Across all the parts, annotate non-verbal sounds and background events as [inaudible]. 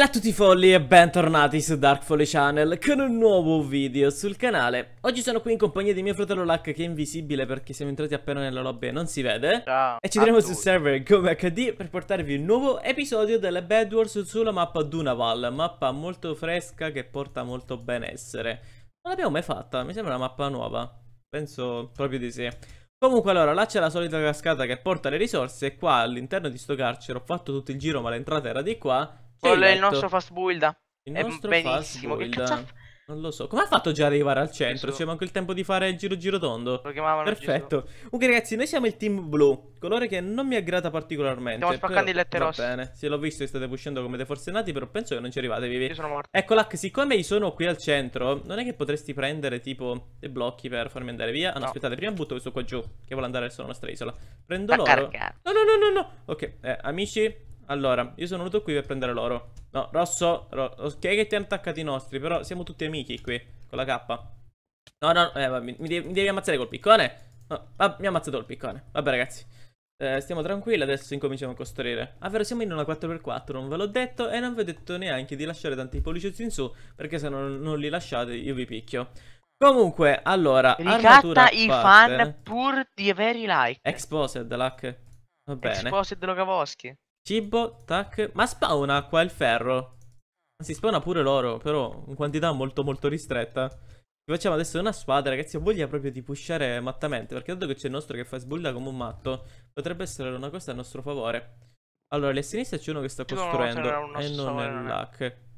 Bella a tutti folli e bentornati su Dark Folly Channel con un nuovo video sul canale Oggi sono qui in compagnia di mio fratello Luck che è invisibile perché siamo entrati appena nella lobby e non si vede Ciao E ci troviamo sul server come HD per portarvi un nuovo episodio delle Bad Wars sulla mappa Dunaval Mappa molto fresca che porta molto benessere Non l'abbiamo mai fatta, mi sembra una mappa nuova Penso proprio di sì Comunque allora, là c'è la solita cascata che porta le risorse e qua all'interno di sto carcere ho fatto tutto il giro ma l'entrata era di qua quello è il nostro fast build. Il è nostro benissimo. Fast build. Non lo so. Come ha fatto già ad arrivare al centro? C'è manco il tempo di fare giro giro tondo. Lo chiamavano Perfetto. Comunque, ragazzi, noi siamo il team blu. Colore che non mi aggrada particolarmente. Stiamo spaccando però... i lettere rosse. bene. Se l'ho visto state uscendo come deforsionati, però penso che non ci arrivate vivi. Io sono morto. Ecco, Lac, siccome io sono qui al centro, non è che potresti prendere, tipo, dei blocchi per farmi andare via? Ah, no, no. aspettate, prima butto questo qua giù, che vuole andare verso la nostra isola. Prendo da loro. Carica. No, no, no, no, no. Ok, eh, amici, allora, io sono venuto qui per prendere l'oro. No, rosso, ro ok che ti hanno attaccati i nostri, però siamo tutti amici qui, con la K. No, no, eh, vabbè, mi, devi, mi, devi, ammazzare col piccone. No, ah, mi ha ammazzato col piccone. Vabbè, ragazzi. Eh, stiamo tranquilli, adesso incominciamo a costruire. Ah, vero, siamo in una 4x4, non ve l'ho detto, e non vi ho detto neanche di lasciare tanti pollici in su, perché se non, non li lasciate io vi picchio. Comunque, allora, Ricatta i fan pur di avere i like. Exposed, luck. Va bene. Exposed Logavoschi. Cibo, tac. Ma spawna qua il ferro. Si spawna pure l'oro, però in quantità molto molto ristretta. Ci facciamo adesso una spada, ragazzi. Ho voglia proprio di pushare mattamente, perché dato che c'è il nostro che fa sbulla come un matto, potrebbe essere una cosa a nostro favore. Allora, lì a sinistra c'è uno che sta costruendo, e non è luck.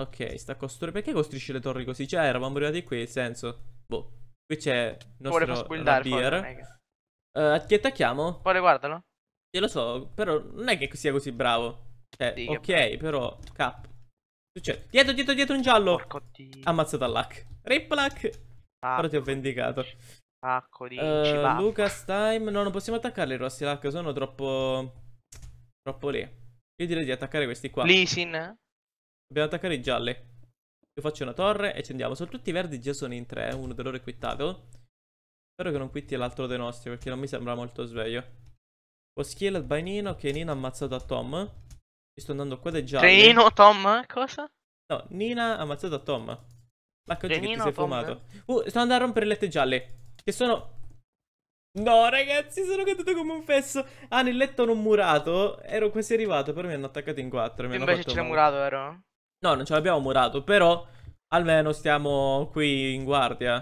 Ok, sta costruendo. Perché costruisce le torri così? Cioè, eravamo arrivati qui, il senso. Boh. Qui c'è il nostro Vuole beer. Uh, ti attacchiamo? Vuole, guardalo. Io lo so, però non è che sia così bravo. Cioè, sì, ok, però... Cap. Succede. Dietro, dietro, dietro un giallo. Porco Di... Ammazzato all'hack. Rip l'hack. Ah, però ti ho vendicato. Pacco di uh, eh, Lucas time. No, non possiamo attaccarli i rossi l'hack. Sono troppo... Troppo lì. Io direi di attaccare questi qua. Lisin. Dobbiamo attaccare i gialli. Io faccio una torre e ci andiamo. Sono tutti verdi, già sono in tre. Uno di loro è quittato. Spero che non quitti l'altro dei nostri perché non mi sembra molto sveglio. Ho skillat by Nino che Nina ha ammazzato a Tom. Mi sto andando qua dai gialli. Nino, Tom, cosa? No, Nina ha ammazzato a Tom. Ma che ti sei fumato. Uh, sto andando a rompere le lette gialle. Che sono... No, ragazzi, sono caduto come un fesso. Ah, nel letto non murato. Ero quasi arrivato, però mi hanno attaccato in quattro. Mi invece ce l'ha murato, vero? No, non ce l'abbiamo murato, però... Almeno stiamo qui in guardia.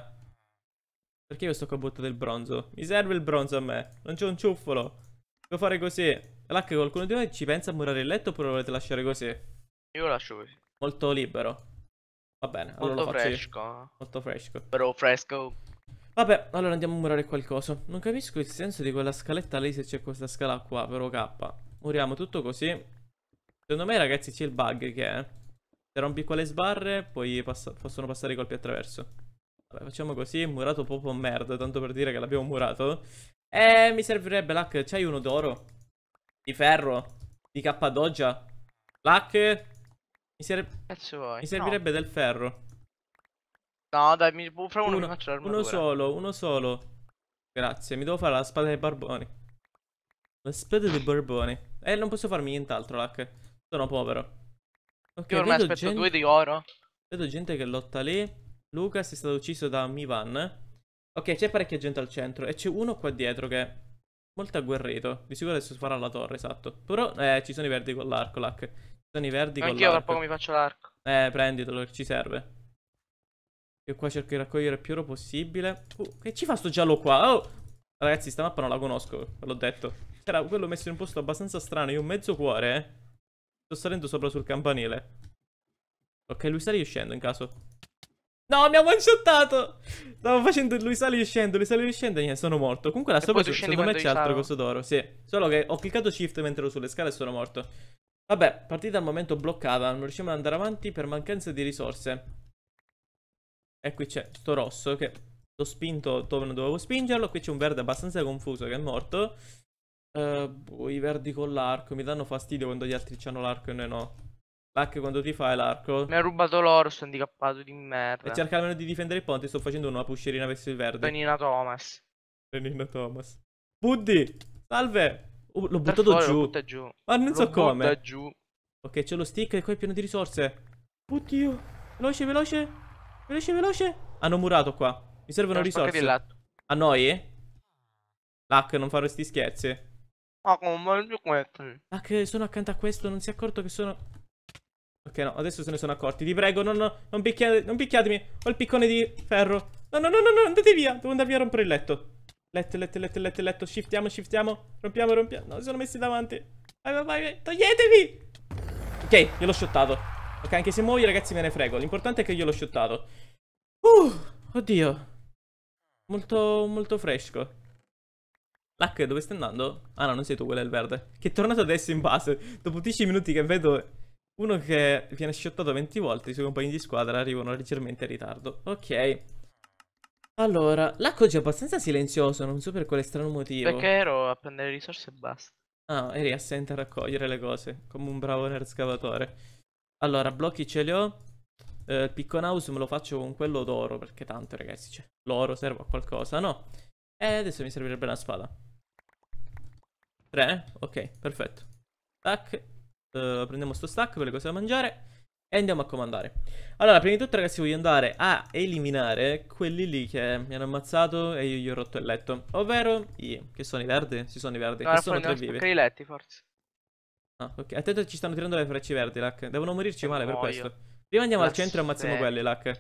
Perché io sto qua a buttare il bronzo? Mi serve il bronzo a me. Non c'è un ciuffolo. Devo fare così. Là qualcuno di noi ci pensa a murare il letto oppure lo volete lasciare così? Io lo lascio così. Molto libero. Va bene, Molto allora fresco. Molto fresco. Però fresco. Vabbè, allora andiamo a murare qualcosa. Non capisco il senso di quella scaletta lì se c'è questa scala qua, però K. Muriamo tutto così. Secondo me, ragazzi, c'è il bug che è... Se rompi qua le sbarre, poi passa possono passare i colpi attraverso. Vabbè, facciamo così, murato proprio merda, tanto per dire che l'abbiamo murato. Eh, mi servirebbe, Luck. C'hai uno d'oro? Di ferro? Di cappadogia? Luck? Mi, ser mi servirebbe no. del ferro. No, dai, mi... fra uno, uno mi faccio l'armatura. Uno solo, uno solo. Grazie, mi devo fare la spada dei barboni. La spada dei barboni. Eh, non posso farmi nient'altro, Luck. Sono povero. Ok, Io ormai aspetto due di oro. Vedo gente che lotta lì. Lucas è stato ucciso da Mivan. Ok, c'è parecchia gente al centro e c'è uno qua dietro che è molto agguerrito. Di sicuro adesso farà la torre, esatto. Però eh, ci sono i verdi con l'arco, Lac. Ci sono i verdi Anch'io con l'arco. Anch'io tra poco mi faccio l'arco. Eh, prenditelo, ci serve. Io qua cerco di raccogliere più oro possibile. Uh, che ci fa sto giallo qua? Oh! Ragazzi, sta mappa non la conosco, ve l'ho detto. C'era quello messo in un posto abbastanza strano, io ho mezzo cuore, eh. Sto salendo sopra sul campanile. Ok, lui sta riuscendo in caso. No, mi ha one-shottato. Stavo facendo lui sale e scendo, lui sale e scendo e niente, sono morto. Comunque la sopra secondo me c'è altro coso d'oro, sì. Solo che ho cliccato shift mentre ero sulle scale e sono morto. Vabbè, partita al momento bloccata, non riusciamo ad andare avanti per mancanza di risorse. E qui c'è sto rosso che l'ho spinto dove non dovevo spingerlo. Qui c'è un verde abbastanza confuso che è morto. Uh, boh, I verdi con l'arco mi danno fastidio quando gli altri hanno l'arco e noi no. L'hack quando ti fai l'arco. Mi ha rubato l'oro, sono handicappato di merda. E cerca almeno di difendere il ponte, sto facendo una puscerina verso il verde. Renina Thomas. Renina Thomas. Buddy, salve. Uh, l'ho buttato fuori, giù. Butta giù. Ma non lo so come. L'ho giù. Ok, c'è lo stick e qua è pieno di risorse. Oddio. Veloce, veloce. Veloce, veloce. Hanno murato qua. Mi servono non risorse. A noi? L'hack, non fare sti scherzi. Ma come mangio questo? L'hack, sono accanto a questo, non si è accorto che sono... Ok, no, adesso se ne sono accorti. Vi prego, non, non, picchiate, non picchiatemi. Ho il piccone di ferro. No, no, no, no, no, andate via. Devo andare via a rompere il letto. Letto, letto, letto, letto, letto. Shiftiamo, shiftiamo. Rompiamo, rompiamo. No, si sono messi davanti. Vai, vai, vai. Toglietevi. Ok, io l'ho shottato. Ok, anche se muoio, ragazzi, me ne frego. L'importante è che io l'ho shottato. Uh, oddio. Molto, molto fresco. Lac, dove stai andando? Ah no, non sei tu, quello è il verde. Che è tornato adesso in base. Dopo 10 minuti che vedo uno che viene shottato 20 volte, i suoi compagni di squadra arrivano leggermente in ritardo. Ok. Allora, l'acqua è abbastanza silenzioso, non so per quale strano motivo. Perché ero a prendere risorse e basta. Ah, eri assente a raccogliere le cose, come un bravo nerd scavatore. Allora, blocchi ce li ho. Eh, il picconaus me lo faccio con quello d'oro, perché tanto, ragazzi, cioè, l'oro serve a qualcosa, no? E adesso mi servirebbe una spada. Tre? Eh? ok, perfetto. Tac, uh, prendiamo sto stack per le cose da mangiare e andiamo a comandare. Allora, prima di tutto, ragazzi, voglio andare a eliminare quelli lì che mi hanno ammazzato e io gli ho rotto il letto. Ovvero, i, che sono i verdi? Si sono i verdi. Allora, che sono tre vivi. i letti, forse. Ah, ok. Attento, ci stanno tirando le frecce verdi, Lack Devono morirci e male muoio. per questo. Prima andiamo Grazie. al centro e ammazziamo quelli, Lack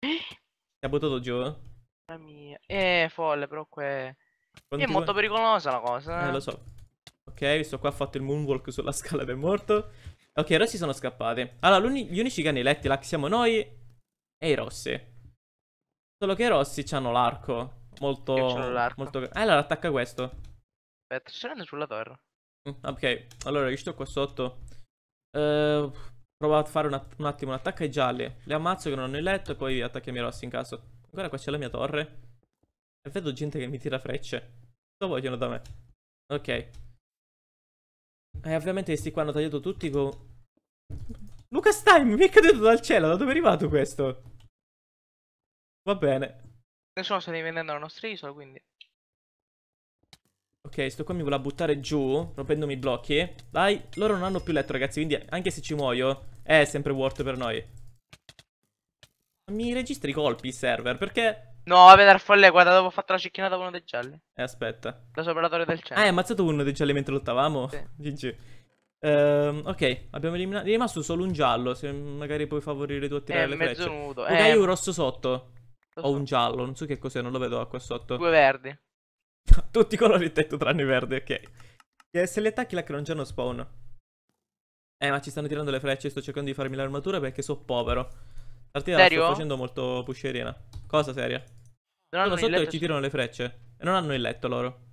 Ti ha buttato giù, eh? Mamma mia. è eh, folle, però qua... È molto pericolosa la cosa. eh lo so. Ok, visto qua ha fatto il moonwalk sulla scala ed è morto. Ok, i rossi sono scappati. Allora, gli unici cani letti là che siamo noi e i rossi. Solo che i rossi hanno l'arco. Molto... l'arco. Molto... Eh, allora attacca questo. Aspetta, ce l'hanno sulla torre. Mm, ok, allora io sto qua sotto. Uh, provo a fare un, un attimo un attacco ai gialli. Li ammazzo che non hanno il letto e poi attacchiamo i rossi in caso. Ancora qua c'è la mia torre. E vedo gente che mi tira frecce. Cosa vogliono da me? Ok. E eh, ovviamente questi qua hanno tagliato tutti con... Luca Stein, mi è caduto dal cielo, da dove è arrivato questo? Va bene. Nessuno sta rivendendo la nostra isola, quindi... Ok, sto qua mi vuole buttare giù, rompendomi i blocchi. Dai, loro non hanno più letto, ragazzi, quindi anche se ci muoio, è sempre worth per noi. Mi registri i colpi, server, perché... No, vabbè, dal folle, guarda, dopo ho fatto la cecchinata con uno dei gialli. Eh, aspetta. la torre del cielo. Ah, eh, hai ammazzato uno dei gialli mentre lottavamo? Sì. GG. Um, ehm, ok, abbiamo eliminato. È rimasto solo un giallo. Se magari puoi favorire tu a tirare eh, le mezzo frecce. Nudo. Eh, hai un rosso sotto. Lo Ho so. un giallo, non so che cos'è, non lo vedo qua sotto. Due verdi. [laughs] Tutti i colori tetto tranne i verdi, ok. E eh, se li attacchi lacra non c'hanno spawn. Eh, ma ci stanno tirando le frecce. Sto cercando di farmi l'armatura perché so povero. Serio? sto facendo molto pusherina. Cosa seria? Non hanno sotto che ci tirano le frecce. E non hanno il letto loro.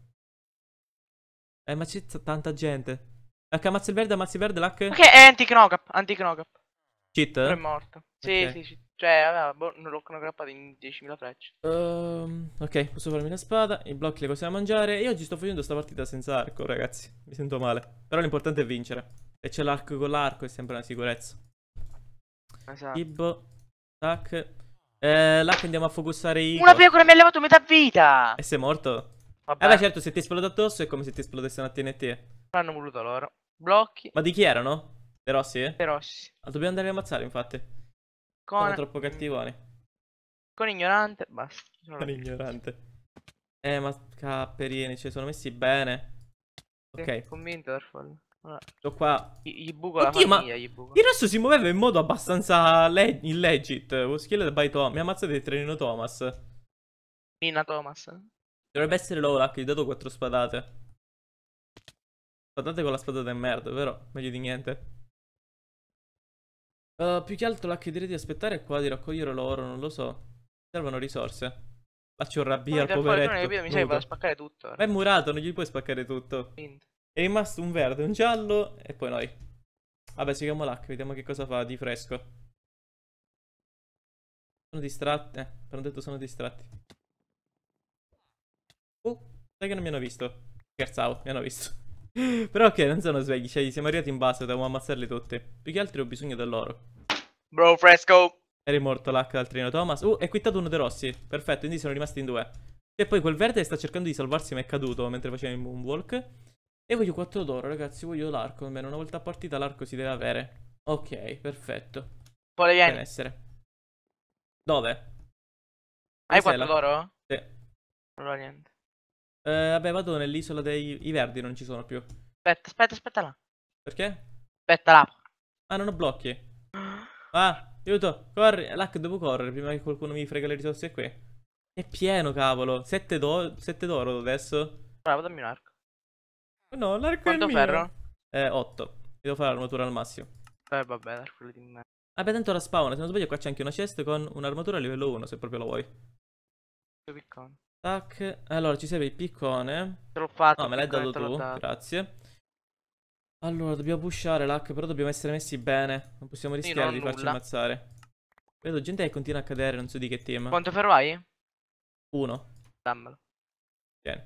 Eh, ma c'è tanta gente. H, ammazzi il verde, ammazzi il verde, l'H. Ok, è anti-knockup, anti-knockup. Cheat? Non è morto. Sì, okay. sì, sì. Cioè, vabbè, boh, l'ho knockupato in 10.000 frecce. Um, ok, posso farmi una spada, i blocchi li possiamo mangiare. Io oggi sto facendo sta partita senza arco, ragazzi. Mi sento male. Però l'importante è vincere. E c'è l'arco con l'arco, è sempre una sicurezza. Esatto. Gibbo, tac. Eh, là che andiamo a focussare i. Una pecora mi ha levato metà vita! E sei morto? Vabbè. Eh beh, certo, se ti esplode addosso è come se ti esplodesse una TNT. L'hanno voluto loro. Blocchi. Ma di chi erano? De Rossi? Eh? De Rossi. Ah, dobbiamo andare a ammazzare, infatti. Con... Sono troppo cattivoni. Con ignorante, basta. Con ignorante. Eh, ma capperini, ci sono messi bene. Ok. convinto, con Sto qua. Gli buco Oddio, la famiglia, gli buco. Il rosso si muoveva in modo abbastanza le illegit. Was killed by Thomas. Mi ammazzate il trenino Thomas. Nina Thomas. Dovrebbe essere Lola che gli ho dato quattro spadate. Spadate con la spada è merda, però meglio di niente. Uh, più che altro la chiederei di aspettare è qua di raccogliere l'oro, non lo so. Servono risorse. Faccio rabbia al poveretto. Non capito, mi serve da spaccare tutto. Ma è murato, non gli puoi spaccare tutto. Quindi. È rimasto un verde, un giallo e poi noi. Vabbè, seguiamo l'H, vediamo che cosa fa di fresco. Sono distratti. Eh, però ho detto sono distratti. Oh, sai che non mi hanno visto. Scherzavo, mi hanno visto. [laughs] Però ok, non sono svegli, cioè siamo arrivati in base, dobbiamo ammazzarli tutti. Più che altro ho bisogno dell'oro. Bro, fresco! È morto l'H dal treno Thomas. Uh, è quittato uno dei rossi. Perfetto, quindi sono rimasti in due. E poi quel verde sta cercando di salvarsi ma è caduto mentre faceva il moonwalk. E voglio 4 d'oro, ragazzi, voglio l'arco, almeno una volta partita l'arco si deve avere. Ok, perfetto. Pole vieni. Benessere. Dove? Hai 4 d'oro? Sì. Allora niente. Eh, vabbè, vado nell'isola dei... I verdi non ci sono più. Aspetta, aspetta, aspetta là. Perché? Aspetta là. Ah, non ho blocchi. [gasps] Ah, aiuto, corri. Lack, devo correre prima che qualcuno mi frega le risorse qui. È pieno, cavolo. 7 d'oro adesso. Bravo, dammi un arco. No, l'arco Quanto è Quanto ferro? Eh, 8. Devo fare l'armatura al massimo. Eh, vabbè, l'arco di me. Vabbè, tanto la spawn, se non sbaglio qua c'è anche una chest con un'armatura a livello 1, se proprio la vuoi. Piccone. Tac. Allora, ci serve il piccone. Te l'ho fatto. No, me l'hai dato tu, grazie. Allora, dobbiamo pushare l'hack, però dobbiamo essere messi bene. Non possiamo rischiare sì, non di farci nulla. ammazzare. Vedo gente che continua a cadere, non so di che team. Quanto ferro hai? Uno. Dammelo. Tieni.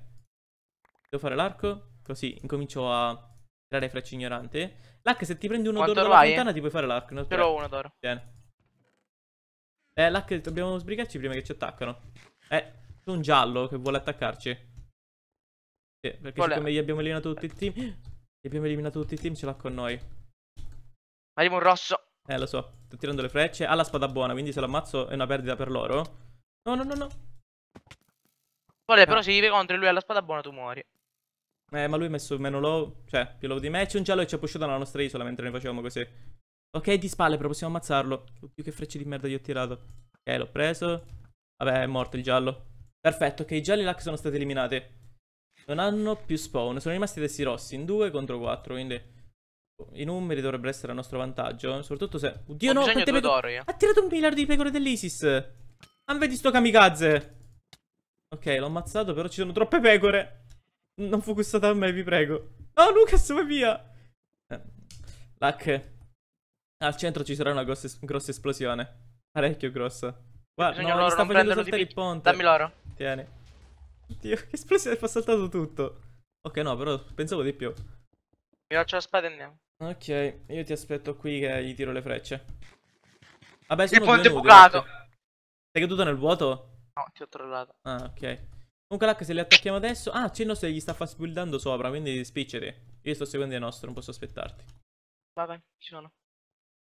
Devo fare l'arco? Così incomincio a tirare frecce ignorante. Lac, se ti prendi un odore dalla vai? ti puoi fare l'arco. No? Però uno d'oro. Tieni. Eh, Lac, dobbiamo sbrigarci prima che ci attaccano. Eh, c'è un giallo che vuole attaccarci. Sì, perché Qual siccome è? gli abbiamo eliminato tutti i team... Gli abbiamo eliminato tutti i team, ce l'ha con noi. Arriva un rosso. Eh, lo so. Sto tirando le frecce. Ha la spada buona, quindi se lo ammazzo è una perdita per loro. No, no, no, no. Vabbè, ah. però se gli vive contro e lui ha la spada buona tu muori. Eh, ma lui ha messo meno low, cioè più low di me. C'è un giallo e ci ha pushato nella nostra isola mentre noi facevamo così. Ok, di spalle, però possiamo ammazzarlo. Oddio, che frecce di merda gli ho tirato. Ok, l'ho preso. Vabbè, è morto il giallo. Perfetto, ok, i gialli lac sono stati eliminati. Non hanno più spawn, sono rimasti adesso rossi in 2 contro 4, quindi... Boh, I numeri dovrebbero essere a nostro vantaggio, soprattutto se... Oddio Ho no, perché ha tirato un miliardo di pecore dell'Isis! Non ah, vedi sto kamikaze! Ok, l'ho ammazzato, però ci sono troppe pecore! Non focussate a me, vi prego. No, Lucas, vai via! Eh. Luck. Al centro ci sarà una grossa, grossa esplosione. Parecchio grossa. Guarda, Bisogna no, loro sta facendo saltare il ponte. Dammi l'oro. Tieni. Oddio, [laughs] che esplosione, fa saltato tutto. Ok, no, però pensavo di più. Mi faccio la spada e andiamo. Ok, io ti aspetto qui che gli tiro le frecce. Vabbè, sono il ponte è bucato. Sei caduto nel vuoto? No, ti ho trovato. Ah, ok. Comunque l'H se li attacchiamo adesso... Ah, c'è il nostro che gli sta fast buildando sopra, quindi spiccere. Io sto seguendo il nostro, non posso aspettarti. Va bene, ci sono.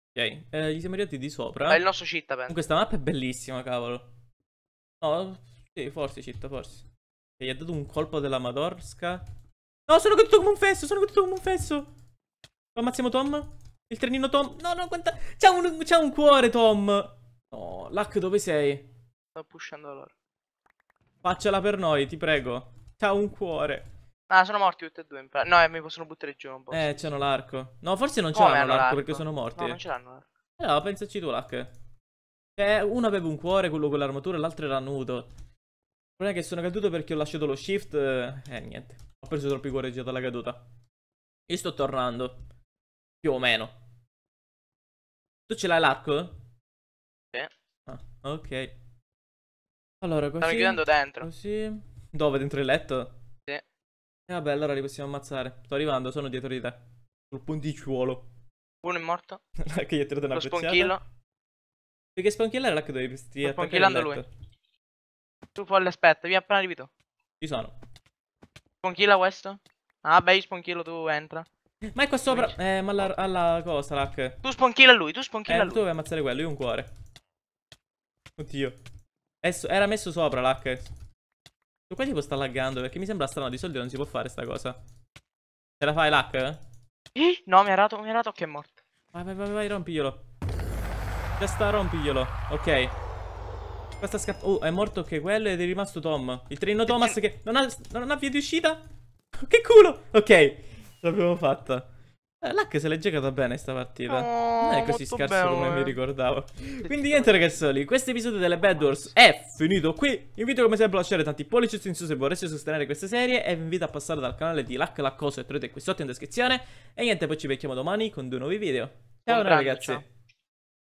Ok, eh, gli siamo arrivati di sopra. È il nostro città, penso. Questa mappa è bellissima, cavolo. No, sì, forse città, forse. E gli ha dato un colpo della madorska. No, sono caduto come un fesso, sono caduto come un fesso. Ammazziamo Tom? Il trenino Tom? No, no, quanta... C'ha un, un, cuore, Tom! No, Luck, dove sei? Sto pushando loro. Faccela per noi, ti prego. C'ha un cuore. Ah, sono morti tutti e due. No, eh, mi possono buttare giù. un po'. Eh, c'hanno l'arco. No, forse non ce l'hanno l'arco perché sono morti. No, non ce l'hanno l'arco. Eh, no, pensaci tu, Lac. Eh, uno aveva un cuore, quello con l'armatura, l'altro era nudo. Il problema è che sono caduto perché ho lasciato lo shift. Eh, eh niente. Ho preso troppi già dalla caduta. Io sto tornando. Più o meno. Tu ce l'hai l'arco? Sì. Ah, ok. Allora, così. Stanno chiudendo dentro. Così. Dove? Dentro il letto? Sì. E eh, vabbè, allora li possiamo ammazzare. Sto arrivando, sono dietro di te. Sul punticciuolo. Uno è morto. [laughs] che gli ha tirato una Lo sponchillo. Perché sponchillare là che dovevi sti Sto sponchillando lui. Tu folle aspetta, vi appena arrivi tu. Ci sono. Sponchilla questo? Ah, beh, io sponchillo tu entra. Ma è qua sopra. Eh, ma alla, alla cosa, Lack. Tu sponchilla lui, tu sponchilla eh, lui. Tu devi ammazzare quello, io ho un cuore. Oddio. Era messo sopra l'H. Su qua tipo sta laggando perché mi sembra strano, di soldi non si può fare sta cosa. Te la fai l'H? Eh? No, mi ha rato, mi ha rato che è morto. Vai, vai, vai, vai, rompiglielo. Già sta, rompiglielo. Ok. Questa scappa... Oh, è morto che quello ed è rimasto Tom. Il treno Thomas che non ha, non ha via di uscita. Che culo! Ok, l'abbiamo fatta. Eh, Luck se l'è giocata bene sta partita. Oh, non è così scarso bello, come eh. mi ricordavo. Quindi niente ragazzoli, questo episodio delle Bad Wars è finito qui. Vi invito come sempre a lasciare tanti pollici in su se vorreste sostenere questa serie e vi invito a passare dal canale di Luck Laccoso che trovate qui sotto in descrizione. E niente, poi ci becchiamo domani con due nuovi video. Ciao ragazzi. Ciao.